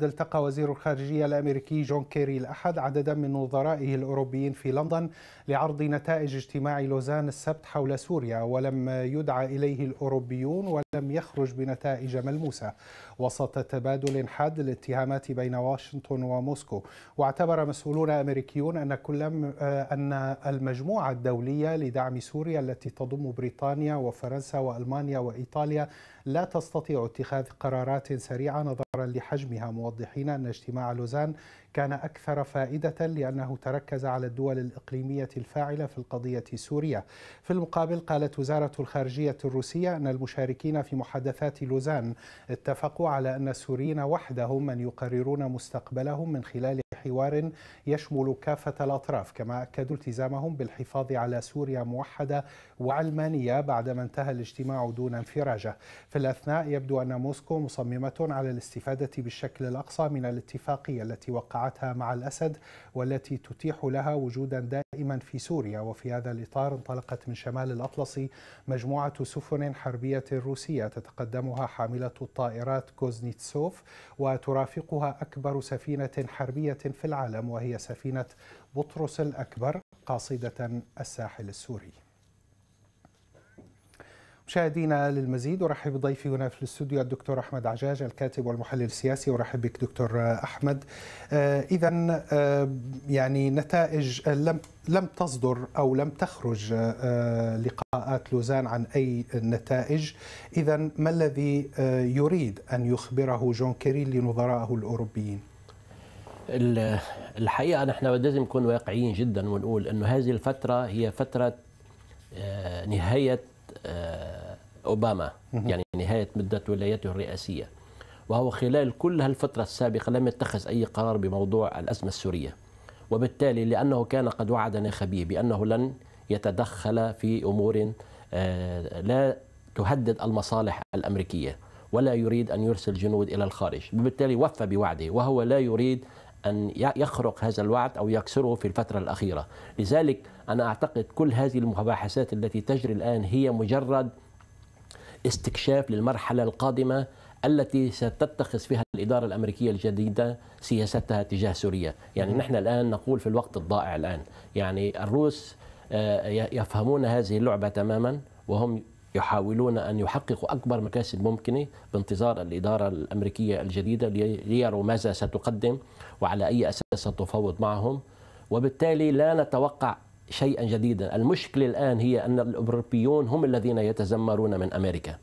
قد التقى وزير الخارجية الأمريكي جون كيري الأحد عددا من نظرائه الأوروبيين في لندن لعرض نتائج اجتماع لوزان السبت حول سوريا ولم يدعى إليه الأوروبيون ولم يخرج بنتائج ملموسة وسط تبادل حاد الاتهامات بين واشنطن وموسكو واعتبر مسؤولون أمريكيون أن كل آه، أن المجموعة الدولية لدعم سوريا التي تضم بريطانيا وفرنسا وألمانيا وإيطاليا لا تستطيع اتخاذ قرارات سريعة نظرا لحجمها موضحين أن اجتماع لوزان كان أكثر فائدة لأنه تركز على الدول الإقليمية الفاعلة في القضية السورية في المقابل قالت وزارة الخارجية الروسية أن المشاركين في محادثات لوزان اتفقوا على أن السوريين وحدهم من يقررون مستقبلهم من خلال حوار يشمل كافة الأطراف كما أكدوا التزامهم بالحفاظ على سوريا موحدة وعلمانية بعدما انتهى الاجتماع دون انفراجه في الأثناء يبدو أن موسكو مصممة على الاستفادة بالشكل الأقصى من الاتفاقية التي وقع وقعتها مع الأسد والتي تتيح لها وجودا دائما في سوريا وفي هذا الإطار انطلقت من شمال الأطلسي مجموعة سفن حربية روسية تتقدمها حاملة الطائرات كوزنيتسوف وترافقها أكبر سفينة حربية في العالم وهي سفينة بطرس الأكبر قاصدة الساحل السوري مشاهدينا للمزيد ارحب بضيفي هنا في الاستوديو الدكتور احمد عجاج الكاتب والمحلل السياسي ارحب بك دكتور احمد آه، اذا آه، يعني نتائج آه، لم لم تصدر او لم تخرج لقاءات لوزان عن اي نتائج اذا ما الذي يريد ان يخبره جون كيري لنظرائه الاوروبيين الحقيقه نحن لازم نكون واقعيين جدا ونقول انه هذه الفتره هي فتره نهايه أوباما يعني نهاية مدة ولايته الرئاسية وهو خلال كل هالفترة السابقة لم يتخذ أي قرار بموضوع الأزمة السورية وبالتالي لأنه كان قد وعد ناخبيه بأنه لن يتدخل في أمور آه، لا تهدد المصالح الأمريكية ولا يريد أن يرسل جنود إلى الخارج وبالتالي وفى بوعده وهو لا يريد أن يخرق هذا الوعد أو يكسره في الفترة الأخيرة لذلك أنا أعتقد كل هذه المباحثات التي تجري الآن هي مجرد استكشاف للمرحلة القادمة التي ستتخذ فيها الإدارة الأمريكية الجديدة سياستها تجاه سوريا يعني نحن الآن نقول في الوقت الضائع الآن يعني الروس آه، يفهمون هذه اللعبة تماما وهم يحاولون أن يحققوا أكبر مكاسب ممكنة بانتظار الإدارة الأمريكية الجديدة ليروا ماذا ستقدم وعلى أي أساس ستفاوض معهم وبالتالي لا نتوقع شيئا جديدا المشكلة الآن هي أن الأوروبيون هم الذين يتذمرون من أمريكا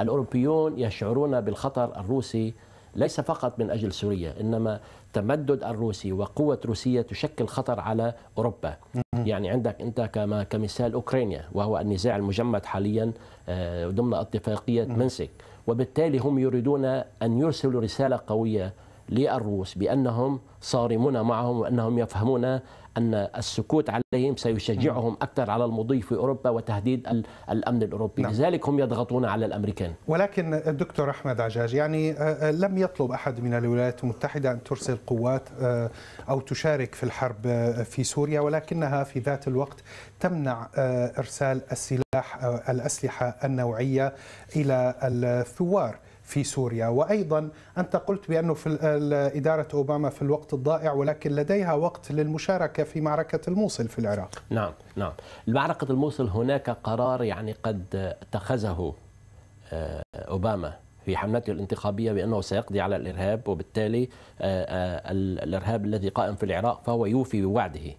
الأوروبيون يشعرون بالخطر الروسي ليس فقط من أجل سوريا إنما تمدد الروسي وقوة روسية تشكل خطر على أوروبا يعني عندك أنت كما كمثال أوكرانيا وهو النزاع المجمد حاليا آه، ضمن اتفاقية منسك وبالتالي هم يريدون أن يرسلوا رسالة قوية للروس بأنهم صارمون معهم وأنهم يفهمون أن السكوت عليهم سيشجعهم أكثر على المضي في أوروبا وتهديد الأمن الأوروبي نعم. لذلك هم يضغطون على الأمريكان ولكن الدكتور أحمد عجاج يعني آه، آه، لم يطلب أحد من الولايات المتحدة أن ترسل قوات آه، أو تشارك في الحرب في سوريا ولكنها في ذات الوقت تمنع إرسال السلاح الأسلحة النوعية إلى الثوار في سوريا وأيضا أنت قلت بأنه في إدارة أوباما في الوقت الضائع ولكن لديها وقت للمشاركة في معركة الموصل في العراق نعم نعم معركة الموصل هناك قرار يعني قد اتخذه آه، أوباما في حملته الانتخابية بأنه سيقضي على الإرهاب وبالتالي آه، آه، الإرهاب الذي قائم في العراق فهو يوفي بوعده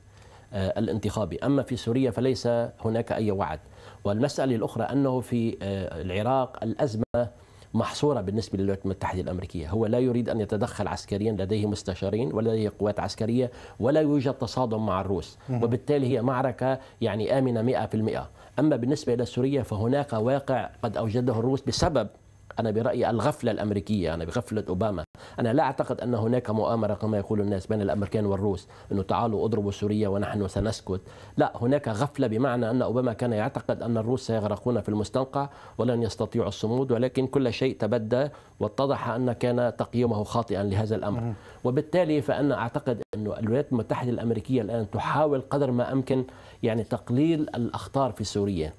الانتخابي أما في سوريا فليس هناك أي وعد والمسألة الأخرى أنه في العراق الأزمة محصورة بالنسبة للولايات المتحدة الأمريكية هو لا يريد أن يتدخل عسكريا لديه مستشارين ولديه قوات عسكرية ولا يوجد تصادم مع الروس وبالتالي هي معركة يعني آمنة 100% أما بالنسبة إلى سوريا فهناك واقع قد أوجده الروس بسبب أنا برأيي الغفلة الأمريكية أنا يعني بغفلة أوباما أنا لا أعتقد أن هناك مؤامرة كما يقول الناس بين الأمريكان والروس أنه تعالوا اضربوا سوريا ونحن سنسكت لا هناك غفلة بمعنى أن أوباما كان يعتقد أن الروس سيغرقون في المستنقع ولن يستطيعوا الصمود ولكن كل شيء تبدى واتضح أن كان تقييمه خاطئا لهذا الأمر وبالتالي فأنا أعتقد أن الولايات المتحدة الأمريكية الآن تحاول قدر ما أمكن يعني تقليل الأخطار في سوريا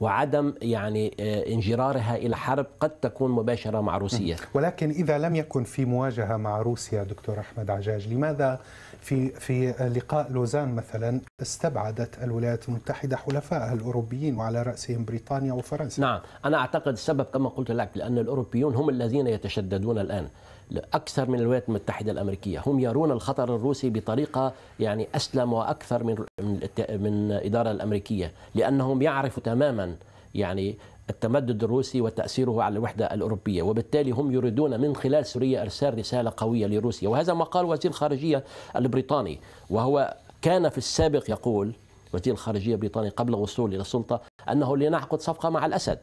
وعدم يعني آه، انجرارها إلى حرب قد تكون مباشرة مع روسيا ولكن إذا لم يكن في مواجهة مع روسيا دكتور أحمد عجاج لماذا في في لقاء لوزان مثلا استبعدت الولايات المتحدة حلفائها الأوروبيين وعلى رأسهم بريطانيا وفرنسا نعم أنا أعتقد السبب كما قلت لك لأن الأوروبيون هم الذين يتشددون الآن أكثر من الولايات المتحدة الأمريكية هم يرون الخطر الروسي بطريقة يعني أسلم وأكثر من من الإدارة الأمريكية لأنهم يعرفوا تماما يعني التمدد الروسي وتأثيره على الوحدة الأوروبية وبالتالي هم يريدون من خلال سوريا إرسال رسالة قوية لروسيا وهذا ما قال وزير الخارجية البريطاني وهو كان في السابق يقول وزير الخارجية البريطاني قبل وصوله إلى السلطة أنه لنعقد صفقة مع الأسد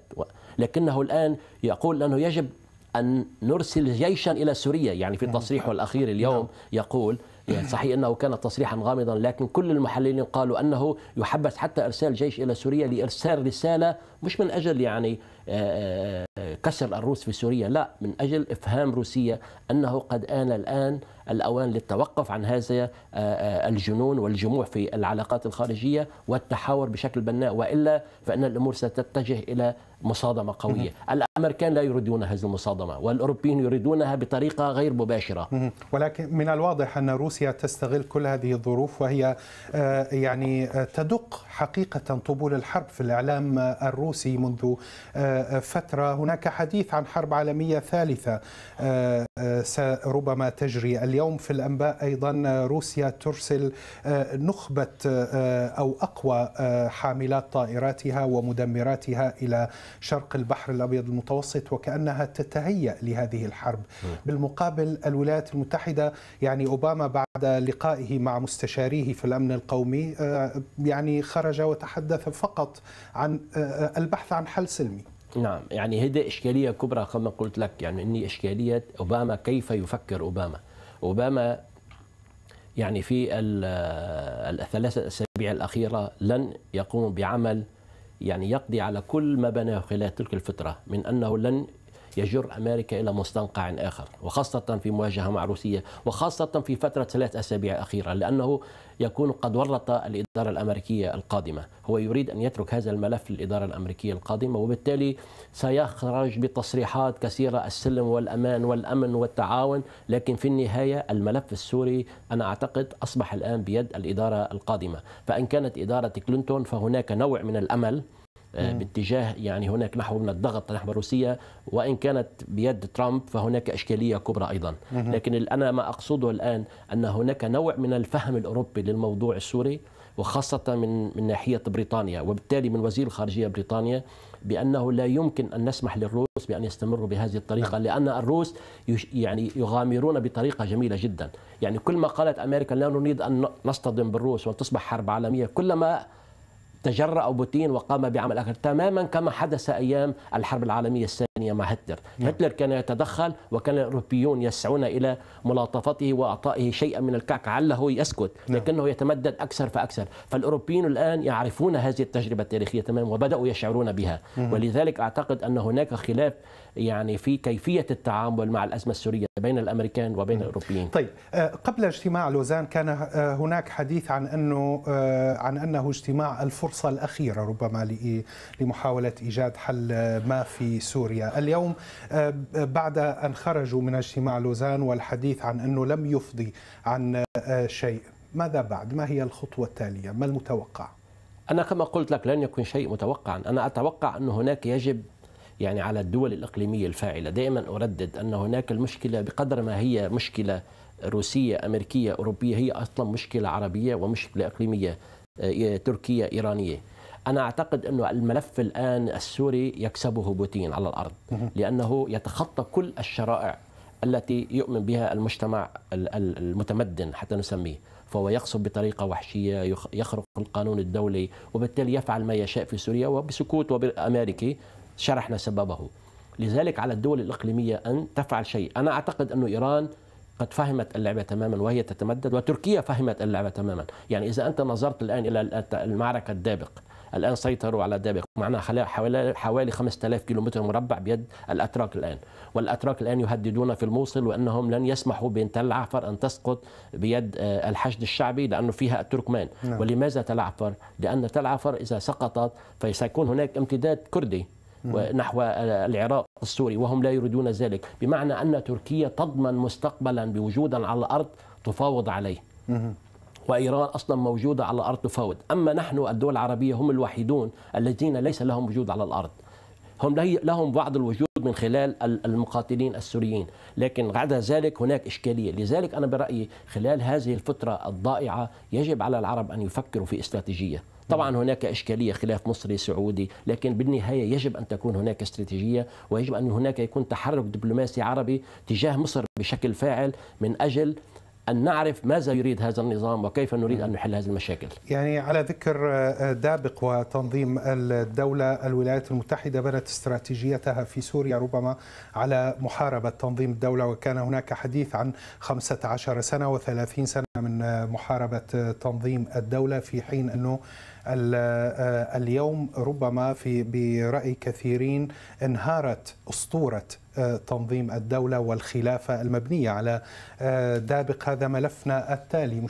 لكنه الآن يقول أنه يجب أن نرسل جيشا إلى سوريا يعني في نعم. تصريحه الأخير اليوم نعم. يقول يعني صحيح أنه كان تصريحا غامضا لكن كل المحللين قالوا أنه يحبس حتى إرسال جيش إلى سوريا لإرسال رسالة مش من أجل يعني آه، آه، آه، كسر الروس في سوريا لا من أجل إفهام روسيا أنه قد آن الآن الأوان للتوقف عن هذا الجنون والجموع في العلاقات الخارجية والتحاور بشكل بناء وإلا فإن الأمور ستتجه إلى مصادمة قوية الأمريكان لا يريدون هذه المصادمة والأوروبيين يريدونها بطريقة غير مباشرة ولكن من الواضح أن روسيا تستغل كل هذه الظروف وهي يعني تدق حقيقة طبول الحرب في الإعلام الروسي منذ فترة هناك حديث عن حرب عالمية ثالثة آه، آه، ربما تجري اليوم في الأنباء أيضا روسيا ترسل آه، نخبة أو أقوى حاملات طائراتها ومدمراتها إلى شرق البحر الأبيض المتوسط وكأنها تتهيأ لهذه الحرب بالمقابل الولايات المتحدة يعني أوباما بعد لقائه مع مستشاريه في الأمن القومي يعني خرج وتحدث فقط عن البحث عن حل سلمي نعم يعني هذه إشكالية كبرى كما قلت لك يعني إني إشكالية أوباما كيف يفكر أوباما أوباما يعني في آه، الثلاثة أسابيع الأخيرة لن يقوم بعمل يعني يقضي على كل ما بناه خلال تلك الفترة من أنه لن يجر أمريكا إلى مستنقع آخر وخاصة في مواجهة مع روسيا وخاصة في فترة ثلاث أسابيع أخيرة لأنه يكون قد ورط الإدارة الأمريكية القادمة هو يريد أن يترك هذا الملف للإدارة الأمريكية القادمة وبالتالي سيخرج بتصريحات كثيرة السلم والأمان والأمن والتعاون لكن في النهاية الملف السوري أنا أعتقد أصبح الآن بيد الإدارة القادمة فإن كانت إدارة كلينتون فهناك نوع من الأمل آه، باتجاه يعني هناك نحو من الضغط نحو روسيا وان كانت بيد ترامب فهناك اشكاليه كبرى ايضا لكن انا ما اقصده الان ان هناك نوع من الفهم الاوروبي للموضوع السوري وخاصة من من ناحية بريطانيا وبالتالي من وزير الخارجية بريطانيا بأنه لا يمكن أن نسمح للروس بأن يستمروا بهذه الطريقة نعم. لأن الروس يعني يغامرون بطريقة جميلة جدا يعني كل ما قالت أمريكا لا نريد أن نصطدم بالروس وتصبح حرب عالمية كلما تجرأ بوتين وقام بعمل آخر تماما كما حدث أيام الحرب العالمية الثانية مع هتلر نعم. هتلر كان يتدخل وكان الأوروبيون يسعون إلى ملاطفته وإعطائه شيئا من الكعك عله يسكت نعم. لكنه يتمدد أكثر فأكثر فالأوروبيون الآن يعرفون هذه التجربة التاريخية تماما وبدأوا يشعرون بها نعم. ولذلك أعتقد أن هناك خلاف يعني في كيفية التعامل مع الأزمة السورية بين الأمريكان وبين الأوروبيين طيب آه، قبل اجتماع لوزان كان آه، هناك حديث عن أنه آه، عن أنه اجتماع الفرصة الأخيرة ربما لمحاولة إيجاد حل ما في سوريا اليوم بعد أن خرجوا من اجتماع لوزان والحديث عن أنه لم يفضي عن شيء ماذا بعد؟ ما هي الخطوة التالية؟ ما المتوقع؟ أنا كما قلت لك لن يكون شيء متوقعا أنا أتوقع أن هناك يجب يعني على الدول الإقليمية الفاعلة دائما أردد أن هناك المشكلة بقدر ما هي مشكلة روسية أمريكية أوروبية هي أصلا مشكلة عربية ومشكلة إقليمية آه، تركية إيرانية أنا أعتقد أن الملف الآن السوري يكسبه بوتين على الأرض لأنه يتخطى كل الشرائع التي يؤمن بها المجتمع المتمدن حتى نسميه فهو يقصف بطريقة وحشية يخرق القانون الدولي وبالتالي يفعل ما يشاء في سوريا وبسكوت أمريكي شرحنا سببه لذلك على الدول الإقليمية أن تفعل شيء أنا أعتقد أن إيران قد فهمت اللعبة تماما وهي تتمدد وتركيا فهمت اللعبة تماما يعني إذا أنت نظرت الآن إلى المعركة الدابق الآن سيطروا على دابق معنا حوالي, حوالي 5000 كيلومتر مربع بيد الأتراك الآن والأتراك الآن يهددون في الموصل وأنهم لن يسمحوا بين تل عفر أن تسقط بيد آه، الحشد الشعبي لأنه فيها التركمان نعم. ولماذا تل عفر؟ لأن تل عفر إذا سقطت فسيكون هناك امتداد كردي نحو العراق السوري وهم لا يريدون ذلك بمعنى أن تركيا تضمن مستقبلا بوجودا على الأرض تفاوض عليه وإيران أصلا موجودة على الأرض تفاوض أما نحن الدول العربية هم الوحيدون الذين ليس لهم وجود على الأرض هم لهم بعض الوجود من خلال المقاتلين السوريين لكن بعد ذلك هناك إشكالية لذلك أنا برأيي خلال هذه الفترة الضائعة يجب على العرب أن يفكروا في استراتيجية طبعا هناك إشكالية خلاف مصري سعودي لكن بالنهاية يجب أن تكون هناك استراتيجية ويجب أن هناك يكون تحرك دبلوماسي عربي تجاه مصر بشكل فاعل من أجل أن نعرف ماذا يريد هذا النظام وكيف نريد أن نحل هذه المشاكل يعني على ذكر آه، دابق وتنظيم الدولة الولايات المتحدة بنت استراتيجيتها في سوريا ربما على محاربة تنظيم الدولة وكان هناك حديث عن 15 سنة و30 سنة من محاربة تنظيم الدولة في حين أنه آه، اليوم ربما في برأي كثيرين انهارت أسطورة آه، تنظيم الدولة والخلافة المبنية على آه، دابق هذا ملفنا التالي